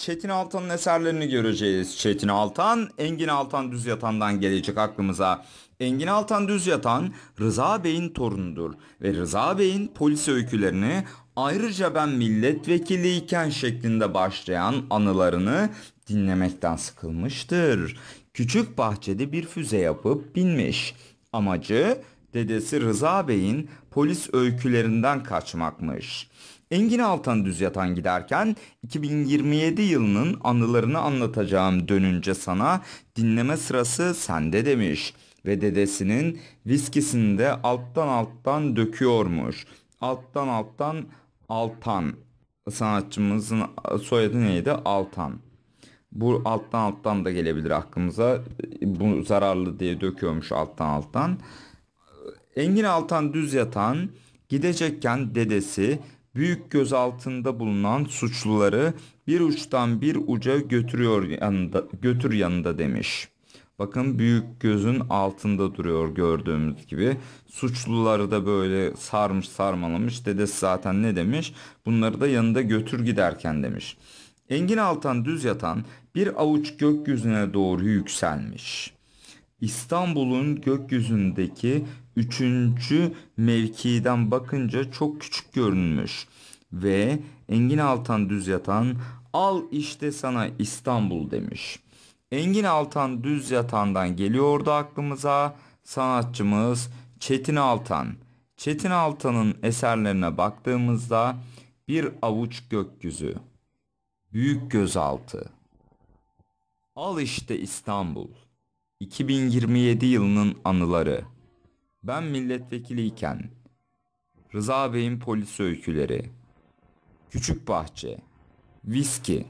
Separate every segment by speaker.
Speaker 1: Çetin Altan'ın eserlerini göreceğiz. Çetin Altan, Engin Altan Düz Yatan'dan gelecek aklımıza. Engin Altan Düz Yatan Rıza Bey'in torunudur ve Rıza Bey'in polis öykülerini ayrıca ben milletvekiliyken şeklinde başlayan anılarını dinlemekten sıkılmıştır. Küçük bahçede bir füze yapıp binmiş. Amacı Dedesi Rıza Bey'in polis öykülerinden kaçmakmış. Engin Altan düz yatan giderken 2027 yılının anılarını anlatacağım dönünce sana dinleme sırası sende demiş. Ve dedesinin viskisini de alttan alttan döküyormuş. Alttan alttan Altan. Sanatçımızın soyadı neydi? Altan. Bu alttan alttan da gelebilir aklımıza. Bu zararlı diye döküyormuş alttan alttan. Engin Altan düz yatan gidecekken dedesi büyük göz altında bulunan suçluları bir uçtan bir uca götürüyor yanında, götür yanında demiş. Bakın büyük gözün altında duruyor gördüğümüz gibi. Suçluları da böyle sarmış sarmalamış. Dedesi zaten ne demiş? Bunları da yanında götür giderken demiş. Engin Altan düz yatan bir avuç gökyüzüne doğru yükselmiş. İstanbul'un gökyüzündeki üçüncü mevkiden bakınca çok küçük görünmüş ve Engin Altan düz yatan al işte sana İstanbul demiş. Engin Altan düz yatandan geliyordu aklımıza sanatçımız Çetin Altan. Çetin Altan'ın eserlerine baktığımızda bir avuç gökyüzü, büyük gözaltı, al işte İstanbul.'' 2027 yılının anıları. Ben milletvekiliyken Rıza Bey'in polis öyküleri. Küçük bahçe. Viski.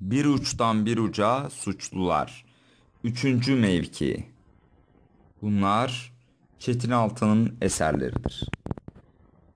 Speaker 1: Bir uçtan bir uca suçlular. Üçüncü mevki. Bunlar Çetin Altan'ın eserleridir.